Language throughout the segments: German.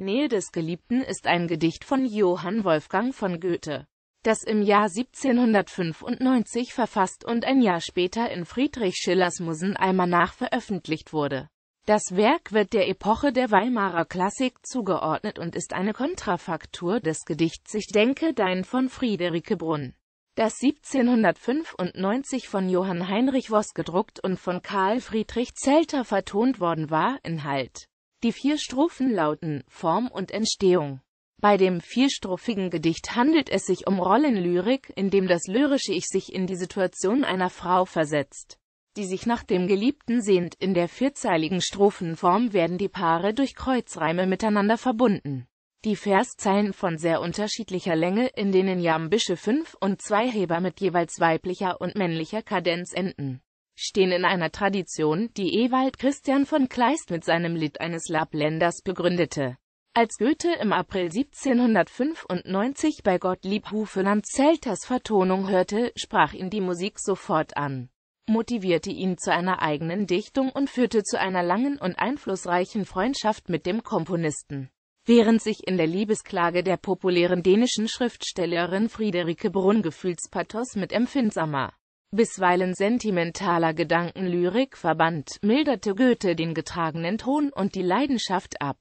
Nähe des Geliebten ist ein Gedicht von Johann Wolfgang von Goethe, das im Jahr 1795 verfasst und ein Jahr später in Friedrich Schillers Musenalmanach veröffentlicht wurde. Das Werk wird der Epoche der Weimarer Klassik zugeordnet und ist eine Kontrafaktur des Gedichts Ich denke dein von Friederike Brunn, das 1795 von Johann Heinrich Voss gedruckt und von Karl Friedrich Zelter vertont worden war, Inhalt die vier Strophen lauten Form und Entstehung. Bei dem vierstrophigen Gedicht handelt es sich um Rollenlyrik, in dem das lyrische Ich sich in die Situation einer Frau versetzt, die sich nach dem Geliebten sehnt. In der vierzeiligen Strophenform werden die Paare durch Kreuzreime miteinander verbunden. Die Verszeilen von sehr unterschiedlicher Länge, in denen Jambische 5 und 2 Heber mit jeweils weiblicher und männlicher Kadenz enden stehen in einer Tradition, die Ewald Christian von Kleist mit seinem Lied eines Lappländers begründete. Als Goethe im April 1795 bei Gottlieb Hufeland Zelters Vertonung hörte, sprach ihn die Musik sofort an, motivierte ihn zu einer eigenen Dichtung und führte zu einer langen und einflussreichen Freundschaft mit dem Komponisten. Während sich in der Liebesklage der populären dänischen Schriftstellerin Friederike Brunn Gefühlspathos mit empfindsamer bisweilen sentimentaler Gedankenlyrik verband, milderte Goethe den getragenen Ton und die Leidenschaft ab,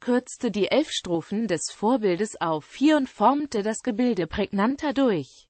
kürzte die elf Strophen des Vorbildes auf vier und formte das Gebilde prägnanter durch.